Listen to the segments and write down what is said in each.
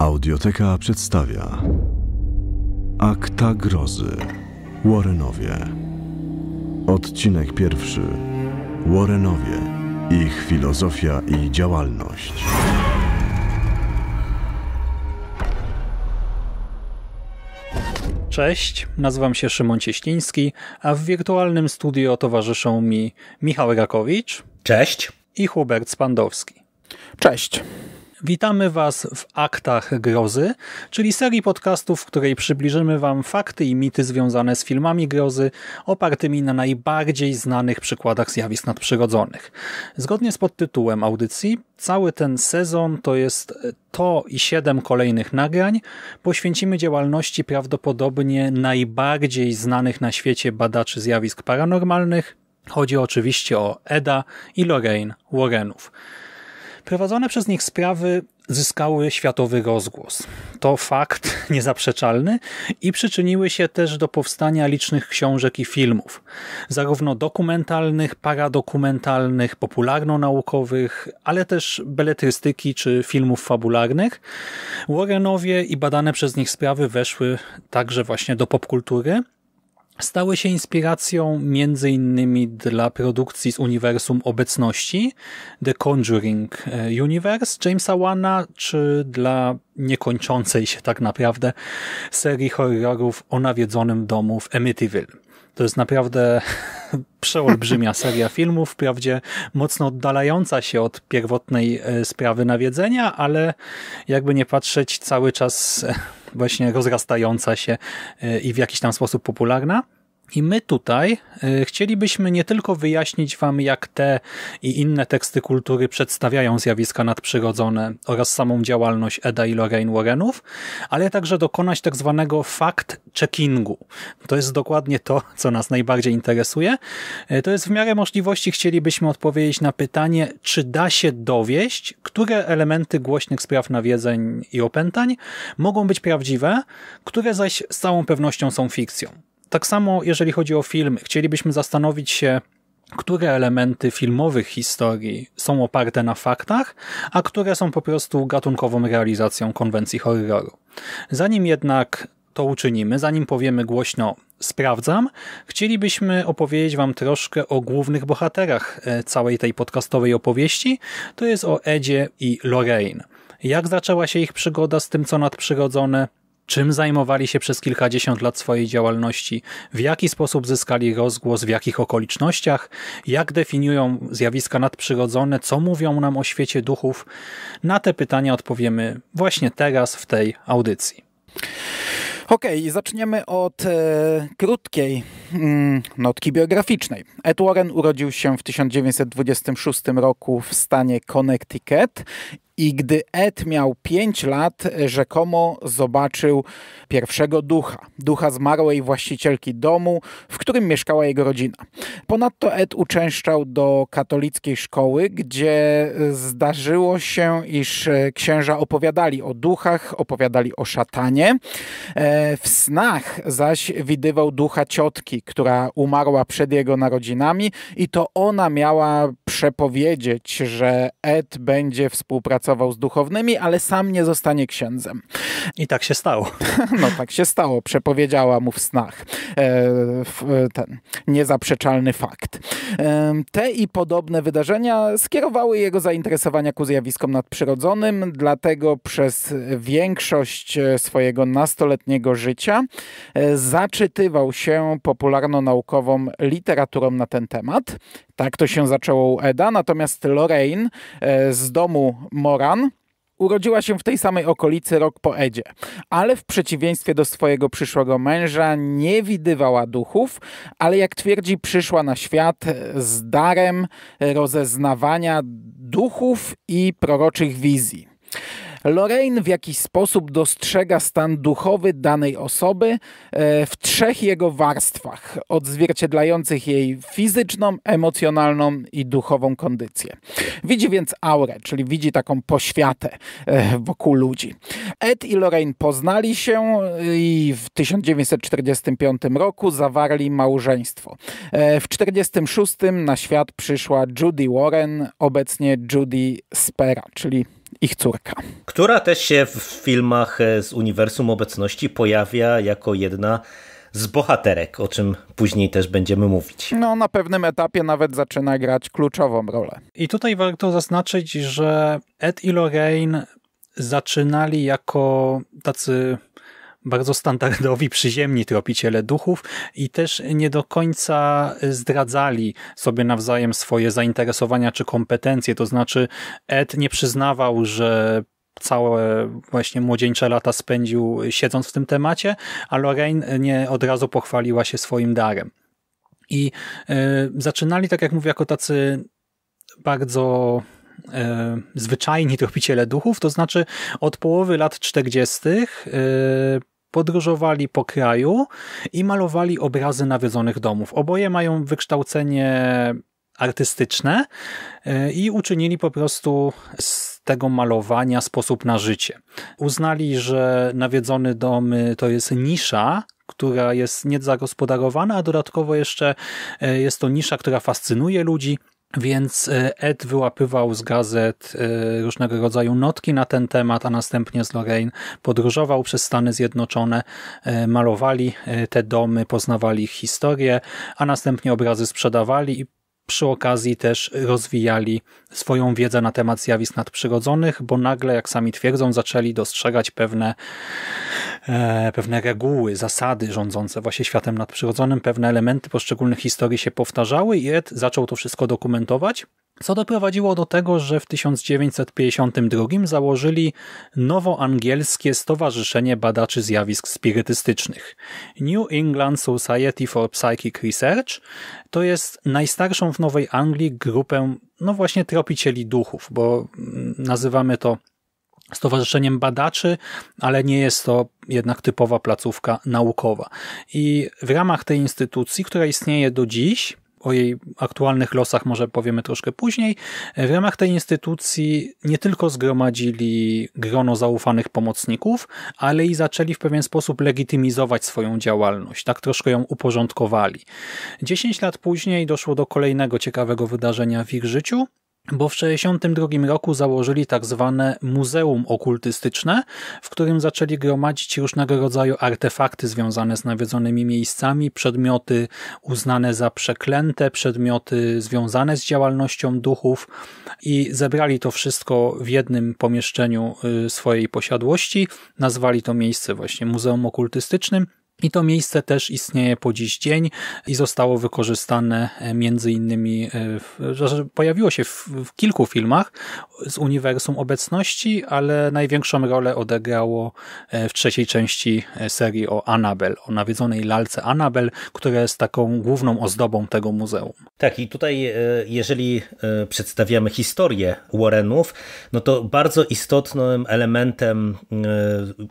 Audioteka przedstawia Akta Grozy Warrenowie Odcinek pierwszy Warrenowie Ich filozofia i działalność Cześć, nazywam się Szymon Cieśliński, a w wirtualnym studio towarzyszą mi Michał Rakowicz. Cześć. I Hubert Spandowski. Cześć. Witamy Was w Aktach Grozy, czyli serii podcastów, w której przybliżymy Wam fakty i mity związane z filmami grozy, opartymi na najbardziej znanych przykładach zjawisk nadprzyrodzonych. Zgodnie z podtytułem audycji, cały ten sezon to jest to i siedem kolejnych nagrań poświęcimy działalności prawdopodobnie najbardziej znanych na świecie badaczy zjawisk paranormalnych. Chodzi oczywiście o Eda i Lorraine Warrenów. Prowadzone przez nich sprawy zyskały światowy rozgłos. To fakt niezaprzeczalny i przyczyniły się też do powstania licznych książek i filmów, zarówno dokumentalnych, paradokumentalnych, popularno-naukowych, ale też beletrystyki czy filmów fabularnych. Warrenowie i badane przez nich sprawy weszły także właśnie do popkultury, stały się inspiracją między innymi dla produkcji z uniwersum obecności The Conjuring e, Universe Jamesa Wana, czy dla niekończącej się tak naprawdę serii horrorów o nawiedzonym domu w Emityville. To jest naprawdę przeolbrzymia seria filmów, wprawdzie mocno oddalająca się od pierwotnej e, sprawy nawiedzenia, ale jakby nie patrzeć cały czas e, właśnie rozrastająca się e, i w jakiś tam sposób popularna. I my tutaj y, chcielibyśmy nie tylko wyjaśnić Wam, jak te i inne teksty kultury przedstawiają zjawiska nadprzyrodzone oraz samą działalność Eda i Lorraine Warrenów, ale także dokonać tak zwanego fact checkingu. To jest dokładnie to, co nas najbardziej interesuje. Y, to jest w miarę możliwości chcielibyśmy odpowiedzieć na pytanie, czy da się dowieść, które elementy głośnych spraw nawiedzeń i opętań mogą być prawdziwe, które zaś z całą pewnością są fikcją. Tak samo jeżeli chodzi o film, chcielibyśmy zastanowić się, które elementy filmowych historii są oparte na faktach, a które są po prostu gatunkową realizacją konwencji horroru. Zanim jednak to uczynimy, zanim powiemy głośno sprawdzam, chcielibyśmy opowiedzieć Wam troszkę o głównych bohaterach e, całej tej podcastowej opowieści. To jest o Edzie i Lorraine. Jak zaczęła się ich przygoda z tym, co nadprzyrodzone – czym zajmowali się przez kilkadziesiąt lat swojej działalności, w jaki sposób zyskali rozgłos, w jakich okolicznościach, jak definiują zjawiska nadprzyrodzone, co mówią nam o świecie duchów. Na te pytania odpowiemy właśnie teraz w tej audycji. Okej, okay, zaczniemy od e, krótkiej mm, notki biograficznej. Ed Warren urodził się w 1926 roku w stanie Connecticut i gdy Ed miał 5 lat, rzekomo zobaczył pierwszego ducha, ducha zmarłej właścicielki domu, w którym mieszkała jego rodzina. Ponadto Ed uczęszczał do katolickiej szkoły, gdzie zdarzyło się, iż księża opowiadali o duchach, opowiadali o szatanie. E, w snach zaś widywał ducha ciotki, która umarła przed jego narodzinami i to ona miała przepowiedzieć, że Ed będzie współpracował pracował z duchownymi, ale sam nie zostanie księdzem. I tak się stało. No tak się stało, przepowiedziała mu w snach e, e, ten niezaprzeczalny fakt. E, te i podobne wydarzenia skierowały jego zainteresowania ku zjawiskom nadprzyrodzonym, dlatego przez większość swojego nastoletniego życia zaczytywał się popularno-naukową literaturą na ten temat. Tak to się zaczęło u Eda. Natomiast Lorraine e, z domu Moran urodziła się w tej samej okolicy rok po Edzie, ale w przeciwieństwie do swojego przyszłego męża nie widywała duchów, ale jak twierdzi, przyszła na świat e, z darem e, rozeznawania duchów i proroczych wizji. Lorraine w jakiś sposób dostrzega stan duchowy danej osoby e, w trzech jego warstwach, odzwierciedlających jej fizyczną, emocjonalną i duchową kondycję. Widzi więc aurę, czyli widzi taką poświatę e, wokół ludzi. Ed i Lorraine poznali się e, i w 1945 roku zawarli małżeństwo. W 1946 na świat przyszła Judy Warren, obecnie Judy Spera, czyli ich córka. Która też się w filmach e, z uniwersum obecności pojawia jako jedna z bohaterek, o czym później też będziemy mówić. No, na pewnym etapie nawet zaczyna grać kluczową rolę. I tutaj warto zaznaczyć, że Ed i Lorraine zaczynali jako tacy bardzo standardowi przyziemni tropiciele duchów i też nie do końca zdradzali sobie nawzajem swoje zainteresowania czy kompetencje. To znaczy Ed nie przyznawał, że całe właśnie młodzieńcze lata spędził siedząc w tym temacie, a Lorraine nie od razu pochwaliła się swoim darem. I y, zaczynali, tak jak mówię, jako tacy bardzo y, zwyczajni tropiciele duchów, to znaczy od połowy lat 40. Y, e, podróżowali po kraju i malowali obrazy nawiedzonych domów. Oboje mają wykształcenie artystyczne e, i uczynili po prostu z tego malowania sposób na życie. Uznali, że nawiedzony dom to jest nisza, która jest niezagospodarowana, a dodatkowo jeszcze e, jest to nisza, która fascynuje ludzi, więc e, Ed wyłapywał z gazet e, różnego rodzaju notki na ten temat, a następnie z Lorraine podróżował przez Stany Zjednoczone, e, malowali te domy, poznawali ich historię, a następnie obrazy sprzedawali i przy okazji też rozwijali swoją wiedzę na temat zjawisk nadprzyrodzonych, bo nagle, jak sami twierdzą, zaczęli dostrzegać pewne, e, pewne reguły, zasady rządzące właśnie światem nadprzyrodzonym, pewne elementy poszczególnych historii się powtarzały i Ed zaczął to wszystko dokumentować co doprowadziło do tego, że w 1952 założyli nowoangielskie Stowarzyszenie Badaczy Zjawisk Spirytystycznych New England Society for Psychic Research to jest najstarszą w Nowej Anglii grupę no właśnie tropicieli duchów, bo mm, nazywamy to Stowarzyszeniem Badaczy, ale nie jest to jednak typowa placówka naukowa. I w ramach tej instytucji, która istnieje do dziś, o jej aktualnych losach może powiemy troszkę później. W ramach tej instytucji nie tylko zgromadzili grono zaufanych pomocników, ale i zaczęli w pewien sposób legitymizować swoją działalność, tak troszkę ją uporządkowali. Dziesięć lat później doszło do kolejnego ciekawego wydarzenia w ich życiu, bo w 1962 roku założyli tak zwane Muzeum Okultystyczne, w którym zaczęli gromadzić różnego rodzaju artefakty związane z nawiedzonymi miejscami, przedmioty uznane za przeklęte, przedmioty związane z działalnością duchów i zebrali to wszystko w jednym pomieszczeniu y, swojej posiadłości. Nazwali to miejsce właśnie Muzeum Okultystycznym i to miejsce też istnieje po dziś dzień i zostało wykorzystane e, między innymi, e, w, pojawiło się w, w, kilku filmach z uniwersum obecności, ale największą rolę odegrało e, w trzeciej części serii o Annabel, o nawiedzonej lalce Annabel, która jest taką główną ozdobą tego muzeum. Tak i tutaj jeżeli przedstawiamy historię Warrenów, no to bardzo istotnym elementem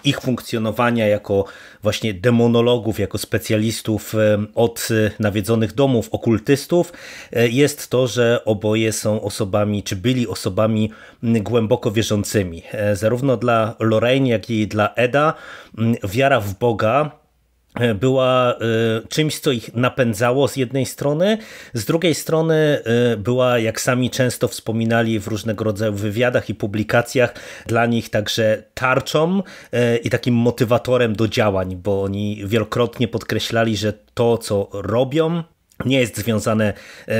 ich funkcjonowania jako właśnie demonologii demonologów, jako specjalistów e, od e, nawiedzonych domów, okultystów, e, jest to, że oboje są osobami, czy byli osobami głęboko wierzącymi. Zarówno dla Lorraine, jak i dla Eda wiara w Boga E, była e, czymś, co ich napędzało z jednej strony, z drugiej strony e, była, jak sami często wspominali w różnego rodzaju wywiadach i publikacjach, dla nich także tarczą i takim motywatorem do działań, bo oni wielokrotnie podkreślali, że to, co robią, nie jest związane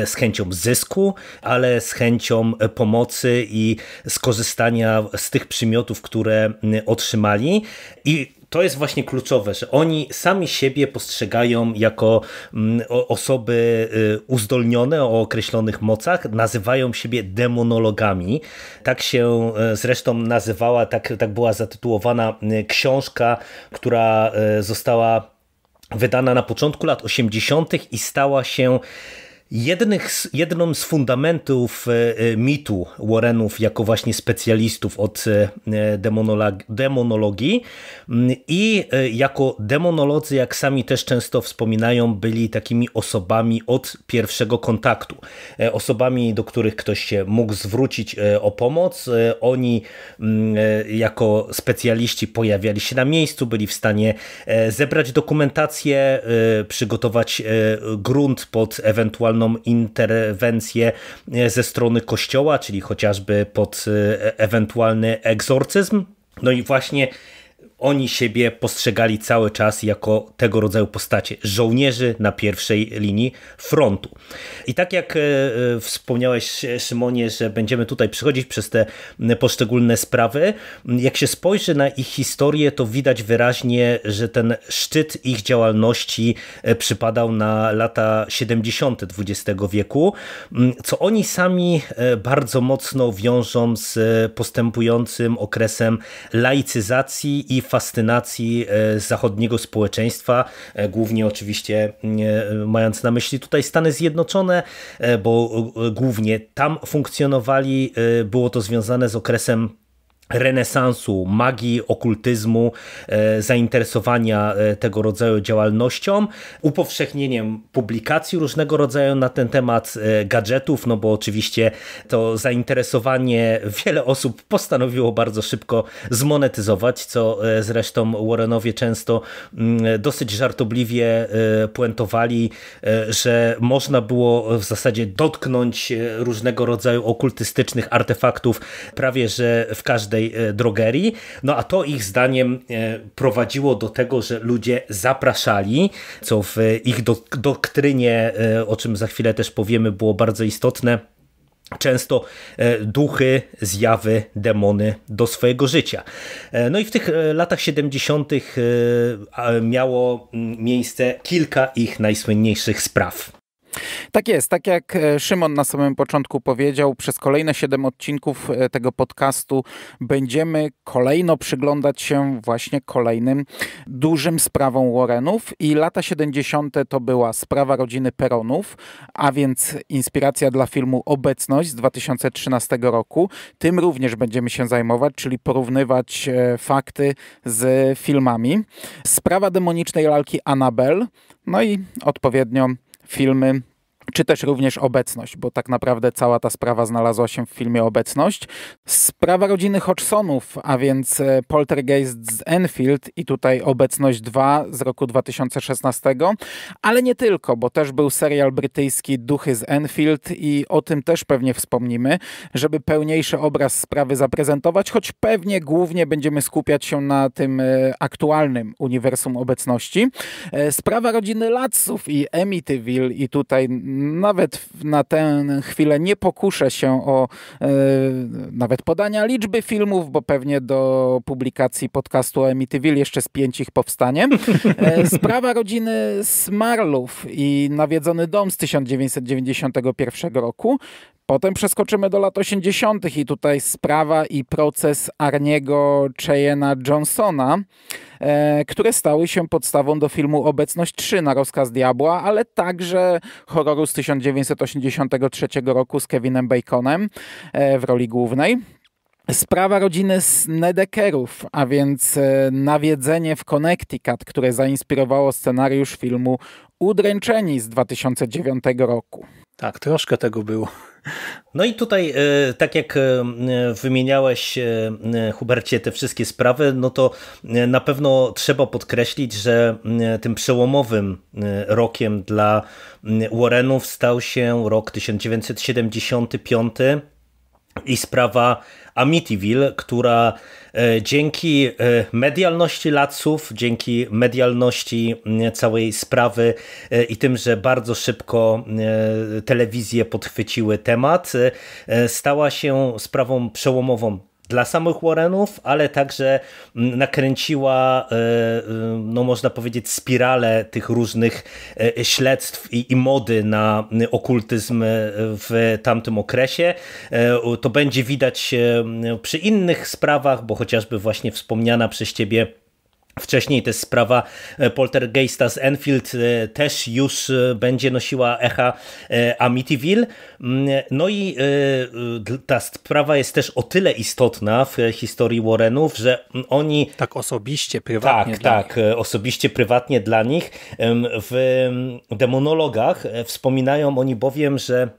z chęcią zysku, ale z chęcią pomocy i skorzystania z tych przymiotów, które otrzymali. I to jest właśnie kluczowe, że oni sami siebie postrzegają jako mm, osoby y, uzdolnione o określonych mocach, nazywają siebie demonologami. Tak się y, zresztą nazywała, tak, tak była zatytułowana y, książka, która została wydana na początku lat 80. i stała się Jednych, jedną z fundamentów e, e, mitu Warrenów jako właśnie specjalistów od e, demonologii mm, i jako demonolodzy, jak sami też często wspominają, byli takimi osobami od pierwszego kontaktu. Osobami, do których ktoś się mógł zwrócić o pomoc. Oni mm, jako specjaliści pojawiali się na miejscu, byli w stanie zebrać dokumentację, przygotować grunt pod ewentualną ewentualną interwencję ze strony kościoła, czyli chociażby pod e, e, ewentualny egzorcyzm. No i właśnie oni siebie postrzegali cały czas jako tego rodzaju postacie, żołnierzy na pierwszej linii frontu. I tak jak e, e, wspomniałeś, Szymonie, że będziemy tutaj przechodzić przez te poszczególne sprawy, jak się spojrzy na ich historię, to widać wyraźnie, że ten szczyt ich działalności e, przypadał na lata 70. XX wieku, co oni sami bardzo mocno wiążą z postępującym okresem laicyzacji i fascynacji e, zachodniego społeczeństwa, e, głównie oczywiście e, mając na myśli tutaj Stany Zjednoczone, bo głównie tam funkcjonowali, było to związane z okresem renesansu, magii, okultyzmu, e, zainteresowania e, tego rodzaju działalnością, upowszechnieniem publikacji różnego rodzaju na ten temat e, gadżetów, no bo oczywiście to zainteresowanie wiele osób postanowiło bardzo szybko zmonetyzować, co zresztą Warrenowie często mm, dosyć żartobliwie puentowali, że można było w zasadzie dotknąć różnego rodzaju okultystycznych artefaktów prawie że w każdej tej e, drogerii. No a to ich zdaniem e, prowadziło do tego, że ludzie zapraszali, co w ich doktrynie, e, o czym za chwilę też powiemy, było bardzo istotne często duchy, zjawy, demony do swojego życia. No i w tych latach 70. miało miejsce kilka ich najsłynniejszych spraw. Tak jest, tak jak e, Szymon na samym początku powiedział, przez kolejne 7 odcinków e, tego podcastu będziemy kolejno przyglądać się właśnie kolejnym dużym sprawom Warrenów i lata 70. to była sprawa rodziny Peronów, a więc inspiracja dla filmu Obecność z 2013 roku. Tym również będziemy się zajmować, czyli porównywać e, fakty z filmami. Sprawa demonicznej lalki Annabelle, no i odpowiednio filmy czy też również obecność, bo tak naprawdę cała ta sprawa znalazła się w filmie Obecność. Sprawa rodziny Hodgsonów, a więc e, Poltergeist z Enfield i tutaj Obecność 2 z roku 2016, ale nie tylko, bo też był serial brytyjski Duchy z Enfield i o tym też pewnie wspomnimy, żeby pełniejszy obraz sprawy zaprezentować, choć pewnie głównie będziemy skupiać się na tym e, aktualnym uniwersum obecności. E, sprawa rodziny Latsów i Amityville i tutaj nawet na tę chwilę nie pokuszę się o e, nawet podania liczby filmów, bo pewnie do publikacji podcastu o Emityville jeszcze z pięć ich powstanie. E, sprawa rodziny Smarlów i nawiedzony dom z 1991 roku. Potem przeskoczymy do lat 80. i tutaj sprawa i proces Arniego Cheyena Johnsona, e, które stały się podstawą do filmu Obecność 3 na rozkaz diabła, ale także horroru z 1983 roku z Kevinem Baconem e, w roli głównej. Sprawa rodziny Snedekerów, a więc e, nawiedzenie w Connecticut, które zainspirowało scenariusz filmu Udręczeni z 2009 roku. Tak, troszkę tego było. No i tutaj, e, tak jak e, wymieniałeś, Hubercie, te wszystkie sprawy, no to na pewno trzeba podkreślić, że tym przełomowym rokiem dla Warrenów stał się rok 1975 i sprawa Amityville, która e, e, dzięki medialności laców, dzięki medialności całej sprawy e, i tym, że bardzo szybko telewizje podchwyciły temat, stała się sprawą przełomową dla samych Warrenów, ale także mm, nakręciła, e, e, no można powiedzieć, spiralę tych różnych e, śledztw i, i mody na mm, okultyzm w tamtym okresie. To będzie widać mm, przy innych sprawach, bo chociażby właśnie wspomniana przez ciebie Wcześniej też sprawa e, poltergeista z Enfield e, też już e, będzie nosiła echa Amityville. Mm, no i ta sprawa jest też o tyle istotna w historii Warrenów, że mm, oni... Tak osobiście, prywatnie. Tak, tak, nich. osobiście, prywatnie dla nich. W demonologach wspominają oni bowiem, że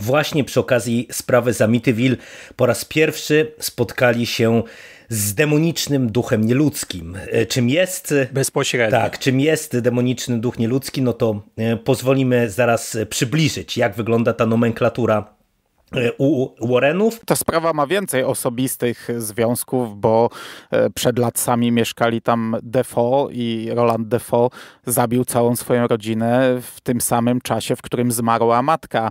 właśnie przy okazji sprawy z Amityville po raz pierwszy spotkali się z demonicznym duchem nieludzkim. E, czym jest. Bezpośrednio. Tak, czym jest demoniczny duch nieludzki, no to e, pozwolimy zaraz e, przybliżyć, jak wygląda ta nomenklatura u Warrenów. Ta sprawa ma więcej osobistych związków, bo przed latami mieszkali tam Defoe i Roland Defoe zabił całą swoją rodzinę w tym samym czasie, w którym zmarła matka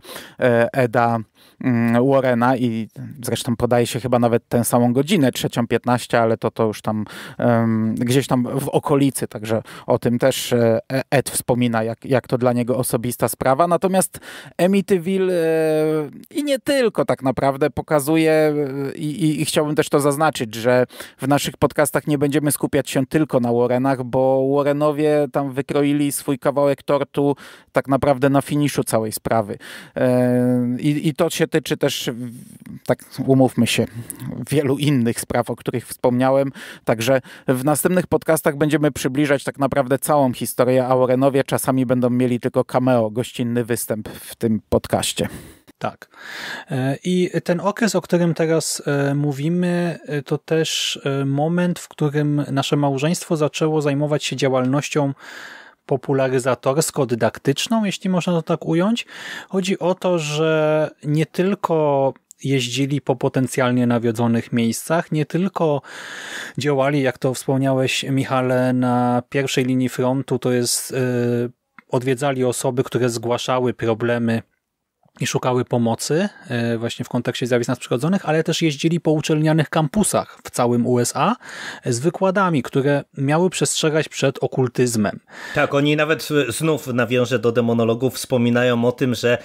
Eda Mm, Warrena i zresztą podaje się chyba nawet tę samą godzinę, 3.15, ale to to już tam um, gdzieś tam w okolicy, także o tym też e, e, Ed wspomina, jak, jak to dla niego osobista sprawa. Natomiast Emityville e, i nie tylko tak naprawdę pokazuje i, i, i chciałbym też to zaznaczyć, że w naszych podcastach nie będziemy skupiać się tylko na Warrenach, bo Warrenowie tam wykroili swój kawałek tortu tak naprawdę na finiszu całej sprawy. I, i to się tyczy też, tak umówmy się, wielu innych spraw, o których wspomniałem. Także w następnych podcastach będziemy przybliżać tak naprawdę całą historię. Aurenowie czasami będą mieli tylko cameo, gościnny występ w tym podcaście. Tak. E, I ten okres, o którym teraz e, mówimy, e, to też moment, w którym nasze małżeństwo zaczęło zajmować się działalnością popularyzatorsko-dydaktyczną, jeśli można to tak ująć. Chodzi o to, że nie tylko jeździli po potencjalnie nawiedzonych miejscach, nie tylko działali, jak to wspomniałeś Michale, na pierwszej linii frontu, to jest yy, odwiedzali osoby, które zgłaszały problemy i szukały pomocy e, właśnie w kontekście zjawisk nadprzyrodzonych, ale też jeździli po uczelnianych kampusach w całym USA e, z wykładami, które miały przestrzegać przed okultyzmem. Tak, oni nawet e, znów nawiążę do demonologów, wspominają o tym, że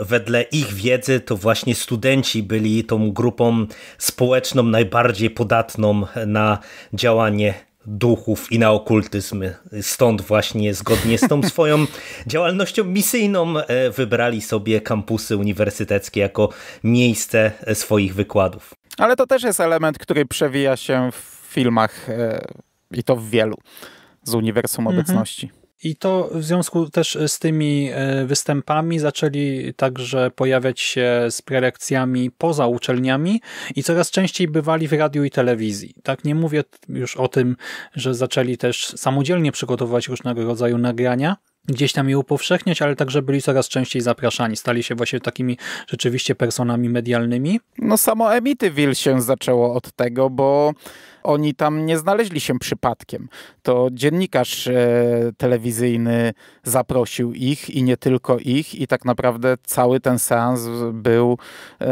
wedle ich wiedzy to właśnie studenci byli tą grupą społeczną najbardziej podatną na działanie duchów i na okultyzm. Stąd właśnie zgodnie z tą swoją działalnością misyjną e, wybrali sobie kampusy uniwersyteckie jako miejsce swoich wykładów. Ale to też jest element, który przewija się w filmach e, i to w wielu z uniwersum mhm. obecności. I to w związku też e, z tymi e, występami zaczęli także pojawiać się z prelekcjami poza uczelniami i coraz częściej bywali w radiu i telewizji. Tak nie mówię już o tym, że zaczęli też samodzielnie przygotowywać różnego rodzaju nagrania, gdzieś tam je upowszechniać, ale także byli coraz częściej zapraszani. Stali się właśnie takimi rzeczywiście personami medialnymi. No samo Emityville się zaczęło od tego, bo oni tam nie znaleźli się przypadkiem. To dziennikarz e, telewizyjny zaprosił ich i nie tylko ich i tak naprawdę cały ten seans był e,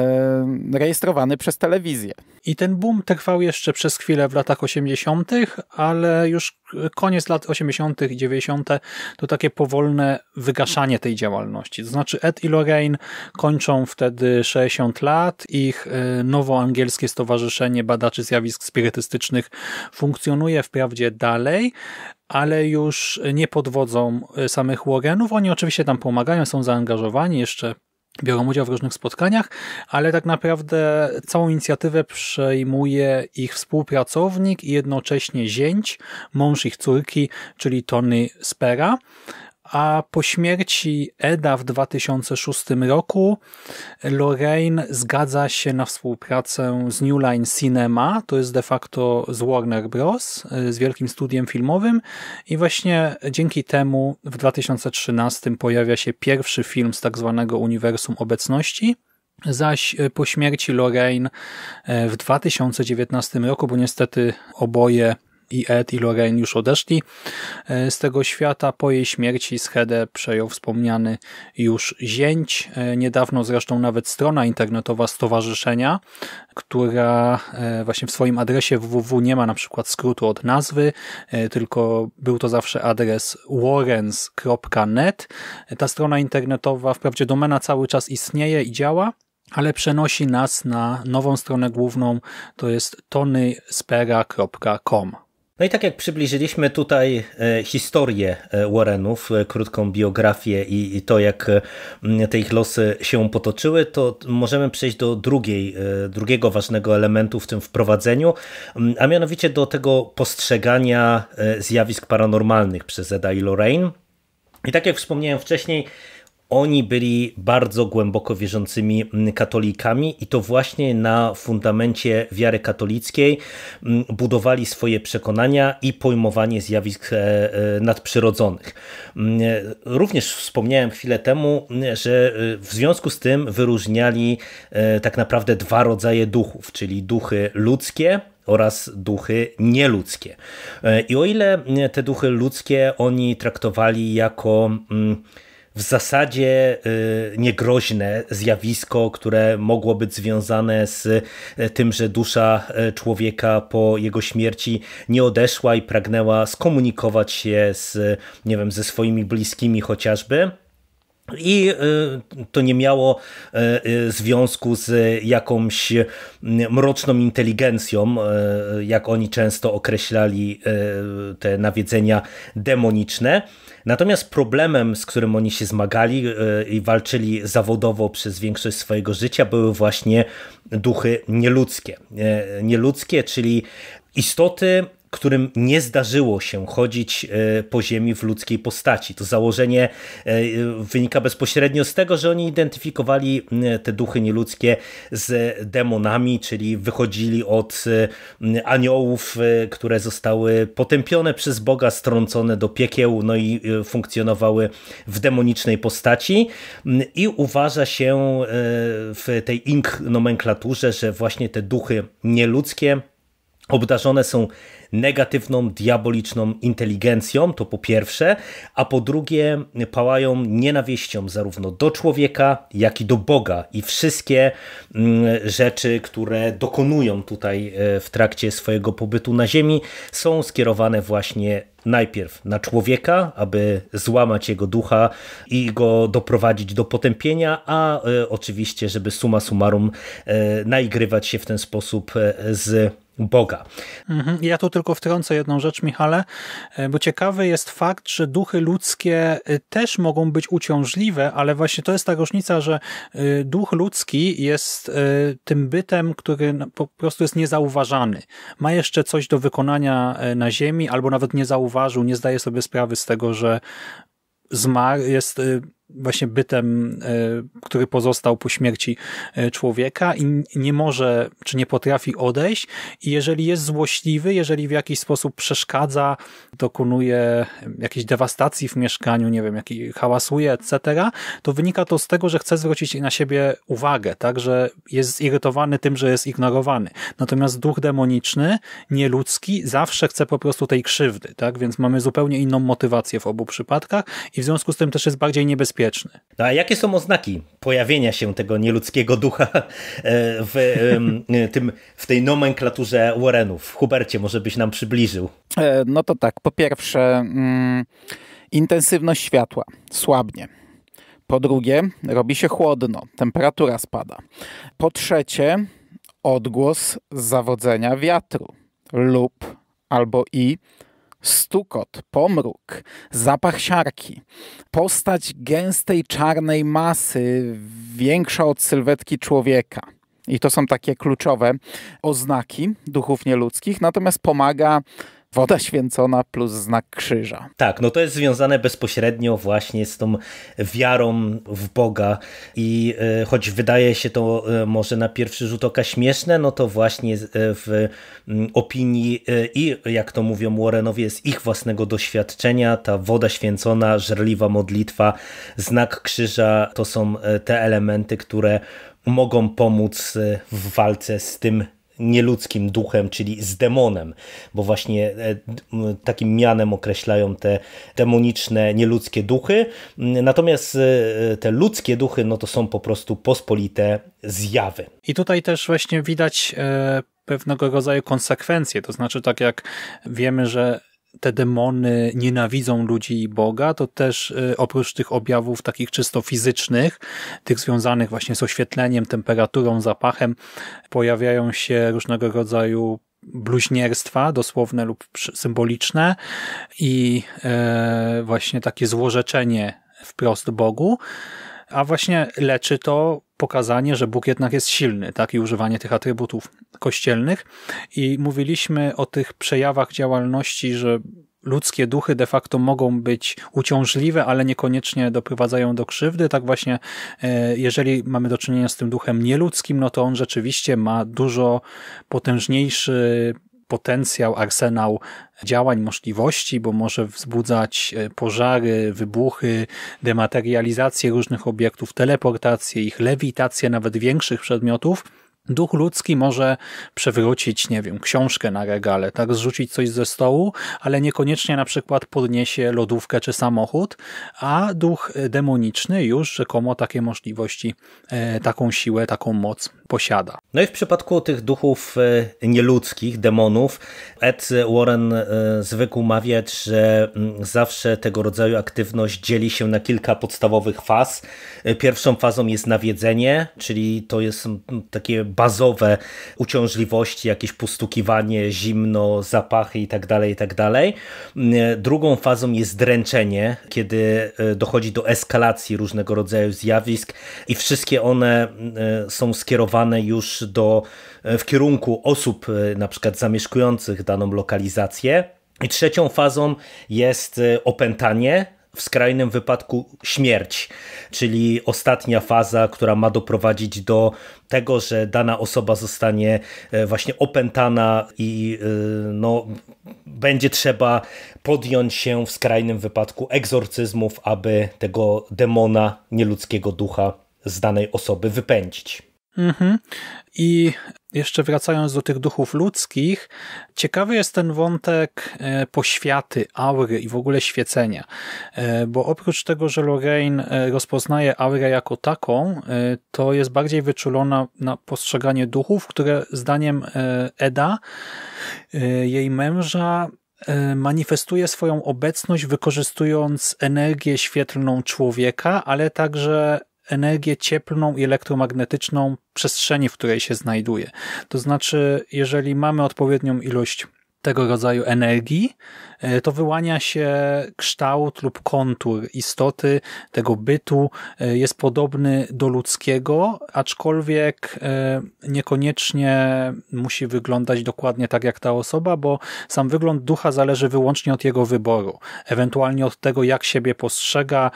rejestrowany przez telewizję. I ten boom trwał jeszcze przez chwilę w latach 80., ale już koniec lat 80. i 90. to takie po powolne wygaszanie tej działalności. To znaczy Ed i Lorraine kończą wtedy 60 lat, ich e, nowoangielskie stowarzyszenie badaczy zjawisk spirytystycznych funkcjonuje wprawdzie dalej, ale już nie podwodzą e, samych Warrenów. Oni oczywiście tam pomagają, są zaangażowani, jeszcze biorą udział w różnych spotkaniach, ale tak naprawdę całą inicjatywę przejmuje ich współpracownik i jednocześnie zięć, mąż ich córki, czyli Tony Spera a po śmierci Eda w 2006 roku Lorraine zgadza się na współpracę z New Line Cinema, to jest de facto z Warner Bros., y, z wielkim studiem filmowym i właśnie dzięki temu w 2013 pojawia się pierwszy film z tak zwanego uniwersum obecności, Zaś y, po śmierci Lorraine y, w 2019 roku, bo niestety oboje i Ed i Lorraine już odeszli e, z tego świata. Po jej śmierci schedę przejął wspomniany już zięć. E, niedawno zresztą nawet strona internetowa stowarzyszenia, która e, właśnie w swoim adresie www nie ma na przykład skrótu od nazwy, tylko był to zawsze adres warrens.net. Ta strona internetowa, wprawdzie domena cały czas istnieje i działa, ale przenosi nas na nową stronę główną, to jest tonyspera.com. No i tak jak przybliżyliśmy tutaj e, historię e, Warrenów, e, krótką biografię i to jak te ich losy się potoczyły, to możemy przejść do drugiej, drugiego ważnego elementu w tym wprowadzeniu, a mianowicie do tego postrzegania zjawisk paranormalnych przez Eda i Lorraine. I tak jak wspomniałem wcześniej, oni byli bardzo głęboko wierzącymi mm, katolikami i to właśnie na fundamencie wiary katolickiej mm, budowali swoje przekonania i pojmowanie zjawisk e, e, nadprzyrodzonych. Mm, e, również wspomniałem chwilę temu, że w związku z tym wyróżniali tak naprawdę dwa rodzaje duchów, czyli duchy ludzkie oraz duchy nieludzkie. I o ile te duchy ludzkie oni traktowali jako w zasadzie y, niegroźne zjawisko, które mogło być związane z e, tym, że dusza e, człowieka po jego śmierci nie odeszła i pragnęła skomunikować się z, nie wiem, ze swoimi bliskimi chociażby. I y, to nie miało e, y, związku z jakąś mroczną inteligencją, jak oni często określali te nawiedzenia demoniczne. Natomiast problemem, z którym oni się zmagali e, i walczyli zawodowo przez większość swojego życia, były właśnie duchy nieludzkie. E, nieludzkie, czyli istoty, którym nie zdarzyło się chodzić e, po ziemi w ludzkiej postaci. To założenie e, wynika bezpośrednio z tego, że oni identyfikowali e, te duchy nieludzkie z demonami, czyli wychodzili od aniołów, które zostały potępione przez Boga, strącone do piekieł, no i funkcjonowały w demonicznej postaci. Mm, I uważa się w tej ink nomenklaturze, że właśnie te duchy nieludzkie obdarzone są negatywną, diaboliczną inteligencją, to po pierwsze, a po drugie pałają nienawiścią zarówno do człowieka, jak i do Boga i wszystkie mm, rzeczy, które dokonują tutaj e, w trakcie swojego pobytu na ziemi są skierowane właśnie najpierw na człowieka, aby złamać jego ducha i go doprowadzić do potępienia, a e, oczywiście, żeby suma summarum e, naigrywać się w ten sposób z Boga. Mhm. Ja tu tylko wtrącę jedną rzecz, Michale, e, bo ciekawy jest fakt, że duchy ludzkie e, też mogą być uciążliwe, ale właśnie to jest ta różnica, że e, duch ludzki jest tym bytem, który no, po prostu jest niezauważany. Ma jeszcze coś do wykonania na ziemi, albo nawet nie zauważył, nie zdaje sobie sprawy z tego, że zmarł, jest właśnie bytem, e, który pozostał po śmierci e, człowieka i nie może, czy nie potrafi odejść i jeżeli jest złośliwy, jeżeli w jakiś sposób przeszkadza, dokonuje jakiejś dewastacji w mieszkaniu, nie wiem, jaki hałasuje, etc., to wynika to z tego, że chce zwrócić na siebie uwagę, tak, że jest zirytowany tym, że jest ignorowany. Natomiast duch demoniczny, nieludzki, zawsze chce po prostu tej krzywdy, tak, więc mamy zupełnie inną motywację w obu przypadkach i w związku z tym też jest bardziej niebezpieczny niebezpieczny. No a jakie są oznaki pojawienia się tego nieludzkiego ducha e, w, e, tym, w tej nomenklaturze Warrenów? Hubercie, może byś nam przybliżył. E, no to tak, po pierwsze mm, intensywność światła słabnie. Po drugie, robi się chłodno, temperatura spada. Po trzecie, odgłos zawodzenia wiatru lub albo i stukot, pomruk, zapach siarki, postać gęstej czarnej masy, większa od sylwetki człowieka. I to są takie kluczowe oznaki duchów nieludzkich, natomiast pomaga woda święcona plus znak krzyża. Tak, no to jest związane bezpośrednio właśnie z tą wiarą w Boga i e, choć wydaje się to e, może na pierwszy rzut oka śmieszne, no to właśnie e, w opinii i jak to mówią Warrenowie z ich własnego doświadczenia ta woda święcona, żerliwa modlitwa, znak krzyża to są te elementy, które mogą pomóc w walce z tym nieludzkim duchem, czyli z demonem, bo właśnie e, takim mianem określają te demoniczne, nieludzkie duchy. Mm, natomiast e, e, te ludzkie duchy, no to są po prostu pospolite zjawy. I tutaj też właśnie widać pewnego rodzaju konsekwencje, to znaczy tak jak wiemy, że te demony nienawidzą ludzi i Boga, to też y, oprócz tych objawów takich czysto fizycznych, tych związanych właśnie z oświetleniem, temperaturą, zapachem, pojawiają się różnego rodzaju bluźnierstwa, dosłowne lub symboliczne i e, właśnie takie złorzeczenie wprost Bogu, a właśnie leczy to pokazanie, że Bóg jednak jest silny, tak, i używanie tych atrybutów kościelnych. I mówiliśmy o tych przejawach działalności, że ludzkie duchy de facto mogą być uciążliwe, ale niekoniecznie doprowadzają do krzywdy. Tak właśnie, e, jeżeli mamy do czynienia z tym duchem nieludzkim, no to on rzeczywiście ma dużo potężniejszy potencjał, arsenał działań, możliwości, bo może wzbudzać e, pożary, wybuchy, dematerializację różnych obiektów, teleportację, ich lewitację nawet większych przedmiotów. Duch ludzki może przewrócić, nie wiem, książkę na regale, tak, zrzucić coś ze stołu, ale niekoniecznie na przykład podniesie lodówkę czy samochód, a duch e, demoniczny już rzekomo takie możliwości, e, taką siłę, taką moc posiada. No i w przypadku tych duchów e, nieludzkich, demonów, Ed Warren e, zwykł mawiać, że mm, zawsze tego rodzaju aktywność dzieli się na kilka podstawowych faz. E, pierwszą fazą jest nawiedzenie, czyli to jest takie bazowe uciążliwości, jakieś postukiwanie, zimno, zapachy itd., tak itd. Tak mm, drugą fazą jest dręczenie, kiedy dochodzi do eskalacji różnego rodzaju zjawisk i wszystkie one mm, są skierowane skierowane już do, e, w kierunku osób e, na przykład zamieszkujących daną lokalizację. I trzecią fazą jest e, opętanie, w skrajnym wypadku śmierć, czyli ostatnia faza, która ma doprowadzić do tego, że dana osoba zostanie właśnie opętana i no, będzie trzeba podjąć się w skrajnym wypadku egzorcyzmów, aby tego demona, nieludzkiego ducha z danej osoby wypędzić. Mhm. I jeszcze wracając do tych duchów ludzkich, ciekawy jest ten wątek e, poświaty, aury i w ogóle świecenia. E, bo oprócz tego, że Lorraine e, rozpoznaje aurę jako taką, to jest bardziej wyczulona na postrzeganie duchów, które zdaniem Eda, jej męża, manifestuje swoją obecność wykorzystując energię świetlną człowieka, ale także energię cieplną i elektromagnetyczną przestrzeni, w której się znajduje. To znaczy, jeżeli mamy odpowiednią ilość tego rodzaju energii, e, to wyłania się kształt lub kontur istoty tego bytu. E, jest podobny do ludzkiego, aczkolwiek e, niekoniecznie musi wyglądać dokładnie tak jak ta osoba, bo sam wygląd ducha zależy wyłącznie od jego wyboru, ewentualnie od tego, jak siebie postrzega,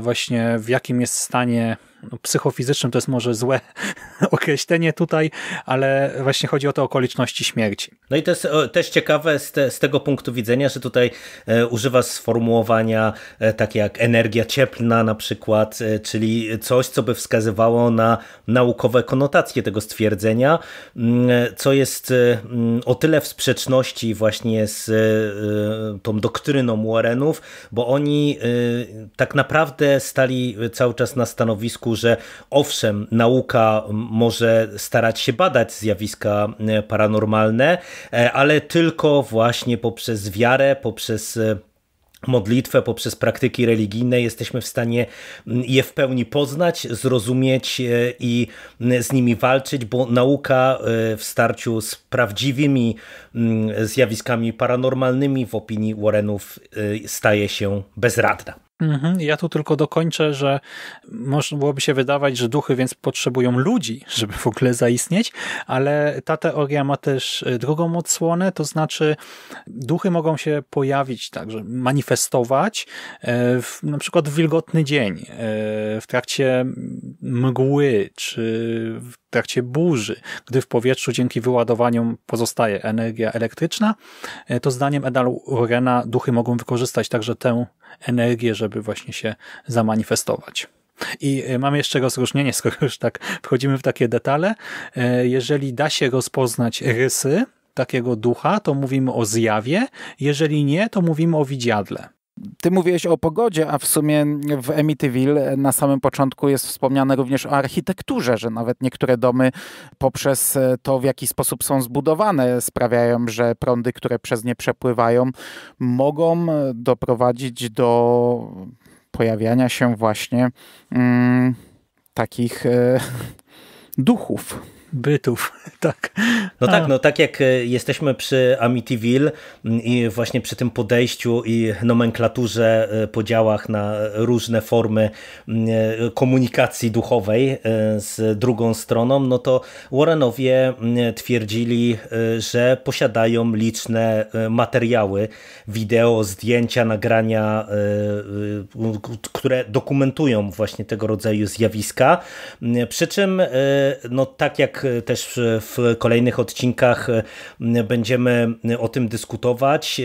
właśnie w jakim jest stanie no, psychofizycznym to jest może złe określenie tutaj, ale właśnie chodzi o te okoliczności śmierci. No i to jest też ciekawe z, te, z tego punktu widzenia, że tutaj e, używa sformułowania e, takie jak energia cieplna na przykład, e, czyli coś, co by wskazywało na naukowe konotacje tego stwierdzenia, mm, e, co jest e, mm, o tyle w sprzeczności właśnie z e, tą doktryną Warrenów, bo oni tak naprawdę stali cały czas na stanowisku, że owszem, nauka może starać się badać zjawiska e, paranormalne, e, ale tylko właśnie poprzez wiarę, poprzez e, modlitwę, poprzez praktyki religijne jesteśmy w stanie je w pełni poznać, zrozumieć i z nimi walczyć, bo nauka w starciu z prawdziwymi zjawiskami paranormalnymi w opinii Warrenów staje się bezradna. Mhm. Ja tu tylko dokończę, że można byłoby się wydawać, że duchy więc potrzebują ludzi, żeby w ogóle zaistnieć, ale ta teoria ma też e, drugą odsłonę, to znaczy duchy mogą się pojawić, także manifestować e, w, na przykład w wilgotny dzień, e, w trakcie mgły czy w trakcie burzy, gdy w powietrzu dzięki wyładowaniom pozostaje energia elektryczna, to zdaniem Edalu Rena duchy mogą wykorzystać także tę energię, żeby właśnie się zamanifestować. I y, mam jeszcze rozróżnienie, skoro już tak wchodzimy w takie detale. Y, jeżeli da się rozpoznać rysy takiego ducha, to mówimy o zjawie, jeżeli nie, to mówimy o widziadle. Ty mówiłeś o pogodzie, a w sumie w Emityville na samym początku jest wspomniane również o architekturze, że nawet niektóre domy poprzez to, w jaki sposób są zbudowane, sprawiają, że prądy, które przez nie przepływają, mogą doprowadzić do pojawiania się właśnie mm, takich e, duchów bytów. tak. No tak, no tak jak e, jesteśmy przy Amityville mm, i właśnie przy tym podejściu i nomenklaturze e, podziałach na różne formy mm, e, komunikacji duchowej z drugą stroną, no to Warrenowie mm, twierdzili, że posiadają liczne materiały, wideo, zdjęcia, nagrania, które dokumentują właśnie tego rodzaju zjawiska. Przy czym, no tak jak E, też w kolejnych odcinkach e, będziemy o tym dyskutować. E,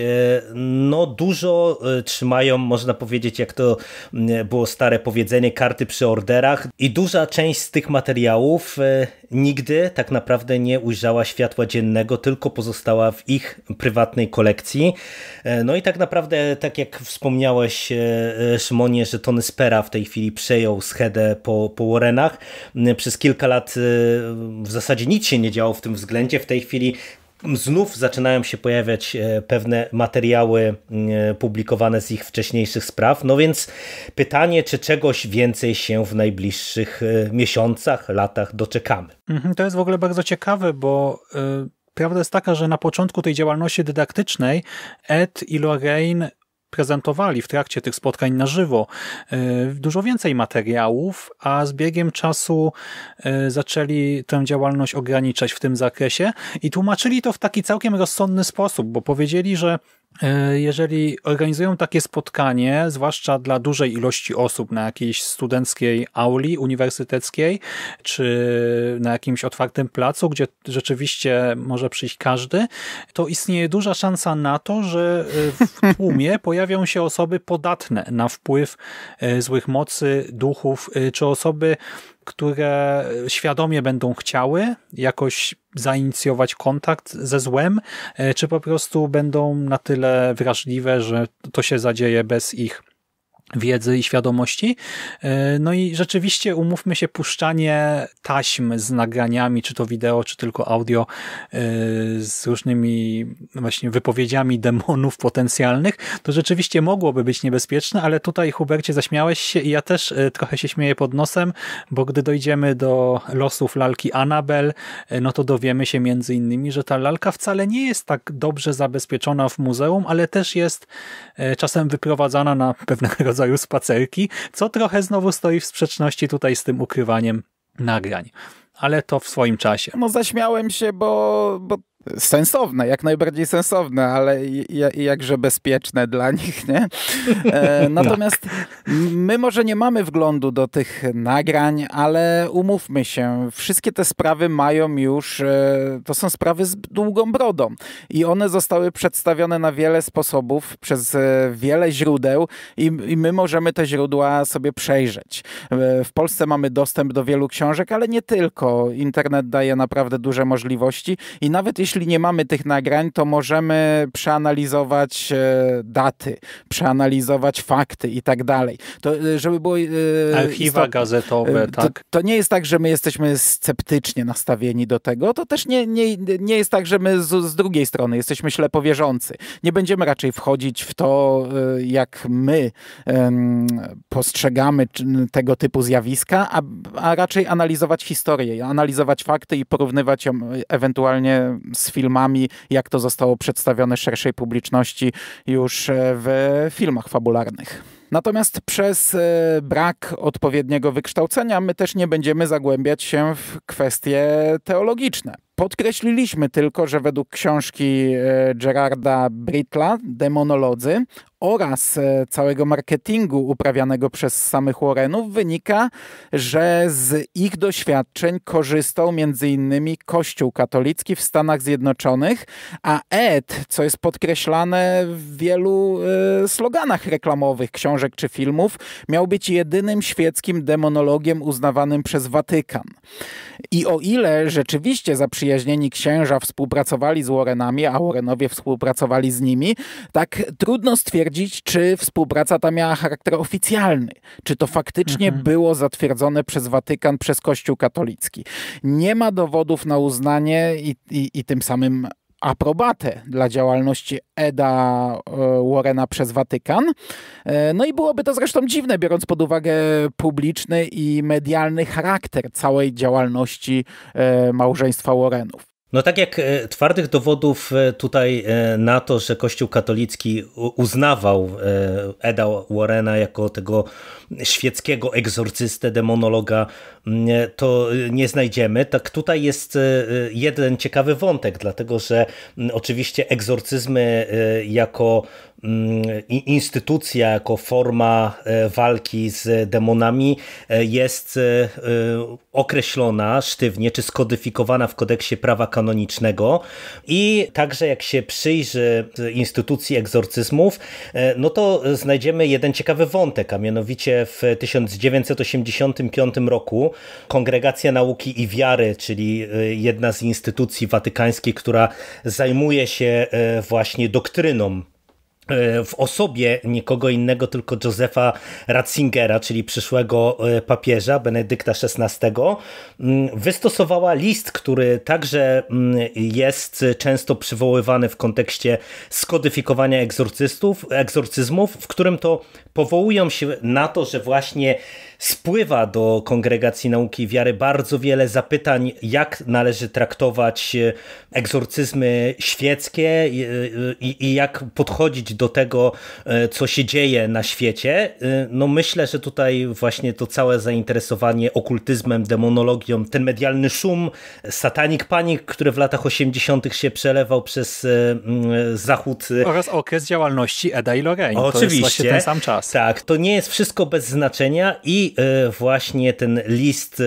no dużo trzymają, można powiedzieć, jak to było stare powiedzenie, karty przy orderach i duża część z tych materiałów nigdy tak naprawdę nie ujrzała światła dziennego, tylko pozostała w ich prywatnej kolekcji. E, no i tak naprawdę, tak jak wspomniałeś e, e, Szymonie, że Tony Spera w tej chwili przejął schedę po, po Warrenach. Przez kilka lat w zasadzie nic się nie działo w tym względzie. W tej chwili znów zaczynają się pojawiać e, pewne materiały e, publikowane z ich wcześniejszych spraw. No więc pytanie, czy czegoś więcej się w najbliższych e, miesiącach, latach doczekamy. Mhm, to jest w ogóle bardzo ciekawe, bo prawda jest taka, że na początku tej działalności dydaktycznej Ed i Lorraine prezentowali w trakcie tych spotkań na żywo e, dużo więcej materiałów, a z biegiem czasu e, zaczęli tę działalność ograniczać w tym zakresie i tłumaczyli to w taki całkiem rozsądny sposób, bo powiedzieli, że E, jeżeli organizują takie spotkanie, zwłaszcza dla dużej ilości osób na jakiejś studenckiej auli uniwersyteckiej, czy na jakimś otwartym placu, gdzie rzeczywiście może przyjść każdy, to istnieje duża szansa na to, że e, w tłumie pojawią się osoby podatne na wpływ e, złych mocy, duchów, czy osoby które świadomie będą chciały jakoś zainicjować kontakt ze złem, e, czy po prostu będą na tyle wrażliwe, że to się zadzieje bez ich wiedzy i świadomości. E, no i rzeczywiście, umówmy się, puszczanie taśm z nagraniami, czy to wideo, czy tylko audio, e, z różnymi no właśnie wypowiedziami demonów potencjalnych, to rzeczywiście mogłoby być niebezpieczne, ale tutaj, Hubercie, zaśmiałeś się i ja też e, trochę się śmieję pod nosem, bo gdy dojdziemy do losów lalki Annabel, no to dowiemy się między innymi, że ta lalka wcale nie jest tak dobrze zabezpieczona w muzeum, ale też jest czasem wyprowadzana na pewnego rodzaju rodzaju spacerki, co trochę znowu stoi w sprzeczności tutaj z tym ukrywaniem nagrań ale to w swoim czasie. No zaśmiałem się, bo, bo Sensowne, jak najbardziej sensowne, ale jakże bezpieczne dla nich, nie? E, natomiast my może nie mamy wglądu do tych nagrań, ale umówmy się, wszystkie te sprawy mają już, e, to są sprawy z długą brodą i one zostały przedstawione na wiele sposobów przez e, wiele źródeł i, i my możemy te źródła sobie przejrzeć. W Polsce mamy dostęp do wielu książek, ale nie tylko. Internet daje naprawdę duże możliwości i nawet jeśli jeśli nie mamy tych nagrań, to możemy przeanalizować e, daty, przeanalizować fakty i tak dalej. To, e, żeby było... E, Archiwa gazetowe, tak. To, to, nie jest tak, że my jesteśmy sceptycznie nastawieni do tego, to też nie, nie, nie jest tak, że my z, z drugiej strony jesteśmy ślepowierzący. Nie będziemy raczej wchodzić w to, jak my postrzegamy tego typu zjawiska, a, a raczej analizować historię, analizować fakty i porównywać ją ewentualnie z z filmami, jak to zostało przedstawione szerszej publiczności już e, w filmach fabularnych. Natomiast przez e, brak odpowiedniego wykształcenia my też nie będziemy zagłębiać się w kwestie teologiczne. Podkreśliliśmy tylko, że według książki e, Gerarda Britla, Demonolodzy, oraz e, całego marketingu uprawianego przez samych Warrenów wynika, że z ich doświadczeń korzystał m.in. Kościół katolicki w Stanach Zjednoczonych, a Ed, co jest podkreślane w wielu y, sloganach reklamowych książek czy filmów, miał być jedynym świeckim demonologiem uznawanym przez Watykan. I o ile rzeczywiście zaprzyjaźnieni księża współpracowali z Warrenami, a Warrenowie współpracowali z nimi, tak trudno stwierdzić, stwierdzić, czy współpraca ta miała charakter oficjalny, czy to faktycznie mhm. było zatwierdzone przez Watykan, przez Kościół katolicki. Nie ma dowodów na uznanie i, i, i tym samym aprobatę dla działalności Eda e, Warrena przez Watykan. E, no i byłoby to zresztą dziwne, biorąc pod uwagę publiczny i medialny charakter całej działalności e, małżeństwa Warrenów. No tak jak e, twardych dowodów e, tutaj e, na to, że Kościół katolicki uznawał Eda Warrena jako tego świeckiego egzorcystę, demonologa, to nie znajdziemy. Tak tutaj jest jeden ciekawy wątek, dlatego że oczywiście egzorcyzmy jako instytucja jako forma e, walki z demonami e, jest e, określona sztywnie czy skodyfikowana w kodeksie prawa kanonicznego i także jak się przyjrzy instytucji egzorcyzmów, no to znajdziemy jeden ciekawy wątek, a mianowicie w 1985 roku Kongregacja Nauki i Wiary, czyli jedna z instytucji watykańskiej, która zajmuje się właśnie doktryną E, w osobie nikogo innego, tylko Josefa Ratzingera, czyli przyszłego e, papieża Benedykta XVI, mm, wystosowała list, który także mm, jest często przywoływany w kontekście skodyfikowania egzorcystów, egzorcyzmów, w którym to powołują się na to, że właśnie spływa do kongregacji nauki wiary bardzo wiele zapytań, jak należy traktować e, egzorcyzmy świeckie i, e, e, i, i jak podchodzić do tego, co się dzieje na świecie. No myślę, że tutaj właśnie to całe zainteresowanie okultyzmem, demonologią, ten medialny szum, satanik panik, który w latach 80. się przelewał przez mm, zachód. Oraz okres działalności Eda i Lorraine. Oczywiście. To jest właśnie ten sam czas. Tak, to nie jest wszystko bez znaczenia i i e, właśnie ten list,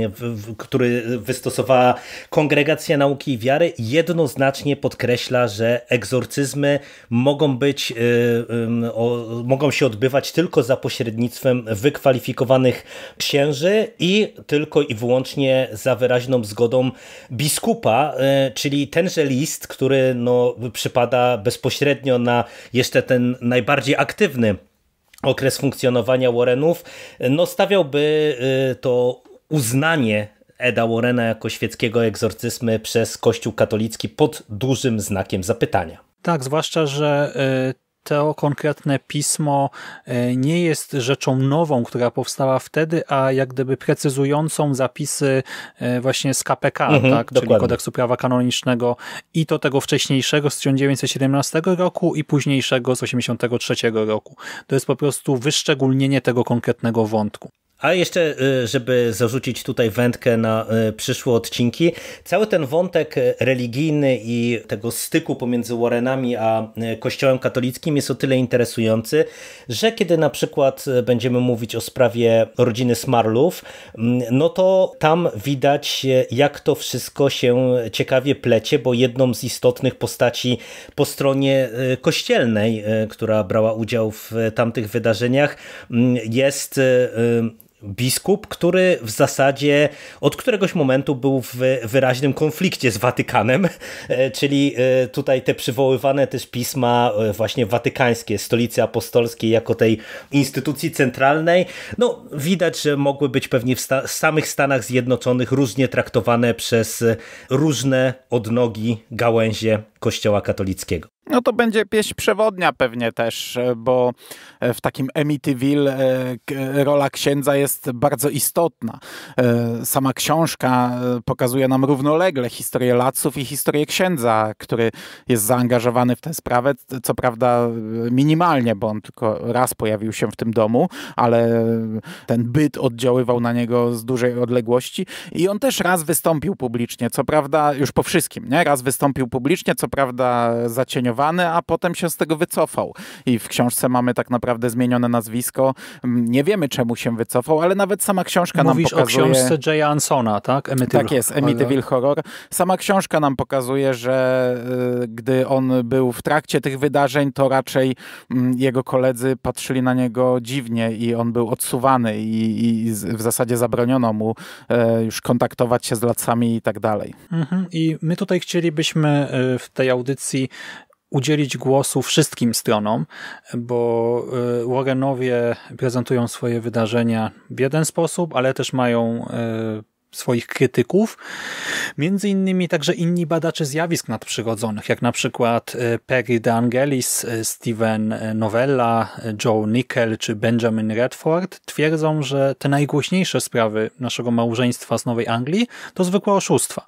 e, który wystosowała Kongregacja Nauki i Wiary, jednoznacznie podkreśla, że egzorcyzmy mogą być, e, mogą się odbywać tylko za pośrednictwem wykwalifikowanych księży i tylko i wyłącznie za wyraźną zgodą biskupa, czyli tenże list, który no, przypada bezpośrednio na jeszcze ten najbardziej aktywny okres funkcjonowania Warrenów, no stawiałby y, to uznanie Eda Warrena jako świeckiego egzorcyzmy przez Kościół katolicki pod dużym znakiem zapytania. Tak, zwłaszcza, że y, to konkretne pismo e, nie jest rzeczą nową, która powstała wtedy, a jak gdyby precyzującą zapisy e, właśnie z KPK, mhm, tak, czyli kodeksu prawa kanonicznego i to tego wcześniejszego z 1917 roku i późniejszego z 1983 roku. To jest po prostu wyszczególnienie tego konkretnego wątku. A jeszcze, y, żeby zarzucić tutaj wędkę na y, przyszłe odcinki, cały ten wątek y, religijny i tego styku pomiędzy Warrenami a Kościołem katolickim jest o tyle interesujący, że kiedy na przykład będziemy mówić o sprawie rodziny Smarlów, mm, no to tam widać, jak to wszystko się ciekawie plecie, bo jedną z istotnych postaci po stronie kościelnej, która brała udział w tamtych wydarzeniach, mm, jest biskup, który w zasadzie od któregoś momentu był w wyraźnym konflikcie z Watykanem, e, czyli e, tutaj te przywoływane też pisma e, właśnie watykańskie, stolicy apostolskiej jako tej instytucji centralnej, no widać, że mogły być pewnie w samych Stanach Zjednoczonych różnie traktowane przez różne odnogi, gałęzie kościoła katolickiego. No to będzie pieśń przewodnia pewnie też, e, bo e, w takim Emityville rola księdza jest bardzo istotna. E, sama książka pokazuje nam równolegle historię Laców i historię księdza, który jest zaangażowany w tę sprawę, co prawda minimalnie, bo on tylko raz pojawił się w tym domu, ale ten byt oddziaływał na niego z dużej odległości i on też raz wystąpił publicznie, co prawda już po wszystkim, nie? Raz wystąpił publicznie, co prawda zacieniowany a potem się z tego wycofał. I w książce mamy tak naprawdę zmienione nazwisko. Mm, nie wiemy, czemu się wycofał, ale nawet sama książka Mówisz nam pokazuje... Mówisz o książce Jaya Ansona, tak? Emity Tak jest, Amityville Horror. Sama książka nam pokazuje, że y, gdy on był w trakcie tych wydarzeń, to raczej mm, jego koledzy patrzyli na niego dziwnie i on był odsuwany i, i w zasadzie zabroniono mu e, już kontaktować się z lacami i tak dalej. Mhm. I my tutaj chcielibyśmy e, w tej audycji udzielić głosu wszystkim stronom, bo y, Warrenowie prezentują swoje wydarzenia w jeden sposób, ale też mają y, swoich krytyków, między innymi także inni badacze zjawisk nadprzyrodzonych, jak na przykład y, Perry De Angelis, Steven Novella, Joe Nickel czy Benjamin Redford twierdzą, że te najgłośniejsze sprawy naszego małżeństwa z Nowej Anglii to zwykłe oszustwa.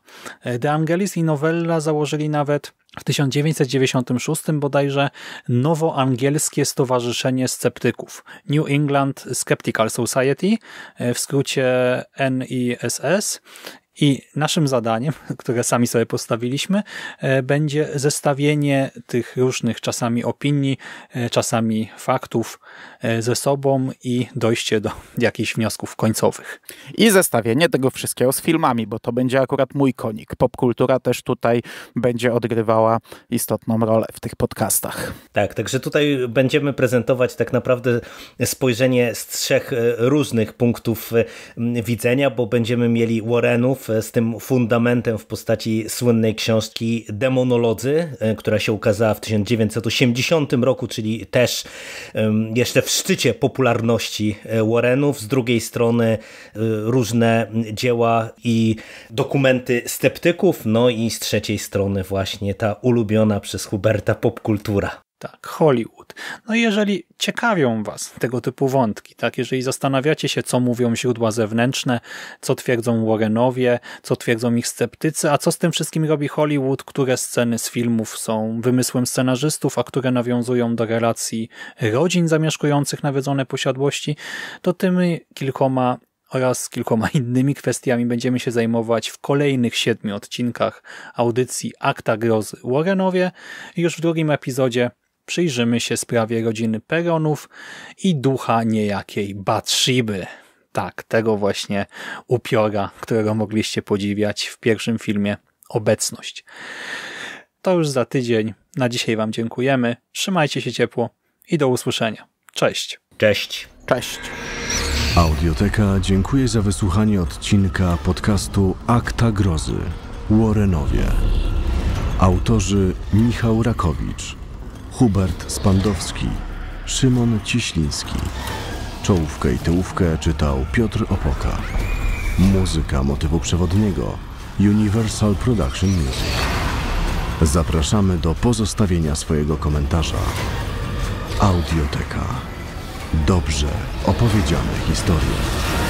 De Angelis i Novella założyli nawet w 1996 bodajże nowoangielskie stowarzyszenie sceptyków New England Skeptical Society, e, w skrócie NESS i naszym zadaniem, które sami sobie postawiliśmy, e, będzie zestawienie tych różnych czasami opinii, e, czasami faktów e, ze sobą i dojście do jakichś wniosków końcowych. I zestawienie tego wszystkiego z filmami, bo to będzie akurat mój konik. Popkultura też tutaj będzie odgrywała istotną rolę w tych podcastach. Tak, także tutaj będziemy prezentować tak naprawdę spojrzenie z trzech różnych punktów widzenia, bo będziemy mieli Warrenów, z tym fundamentem w postaci słynnej książki Demonolodzy, e, która się ukazała w 1980 roku, czyli też jeszcze w szczycie popularności e, Warrenów. Z drugiej strony e, różne dzieła i dokumenty sceptyków, no i z trzeciej strony właśnie ta ulubiona przez Huberta popkultura. Tak, Hollywood. No i jeżeli ciekawią Was tego typu wątki, tak, jeżeli zastanawiacie się, co mówią źródła zewnętrzne, co twierdzą Warrenowie, co twierdzą ich sceptycy, a co z tym wszystkim robi Hollywood, które sceny z filmów są wymysłem scenarzystów, a które nawiązują do relacji rodzin zamieszkujących nawiedzone posiadłości, to tymi kilkoma oraz kilkoma innymi kwestiami będziemy się zajmować w kolejnych siedmiu odcinkach audycji Akta Grozy Warrenowie. Już w drugim epizodzie przyjrzymy się sprawie rodziny Peronów i ducha niejakiej Batshiby. Tak, tego właśnie upiora, którego mogliście podziwiać w pierwszym filmie Obecność. To już za tydzień. Na dzisiaj Wam dziękujemy. Trzymajcie się ciepło i do usłyszenia. Cześć. Cześć. Cześć. Audioteka dziękuję za wysłuchanie odcinka podcastu Akta Grozy. Warrenowie. Autorzy Michał Rakowicz. Hubert Spandowski, Szymon Ciśliński. Czołówkę i tyłówkę czytał Piotr Opoka. Muzyka motywu przewodniego Universal Production Music. Zapraszamy do pozostawienia swojego komentarza. Audioteka. Dobrze opowiedziane historie.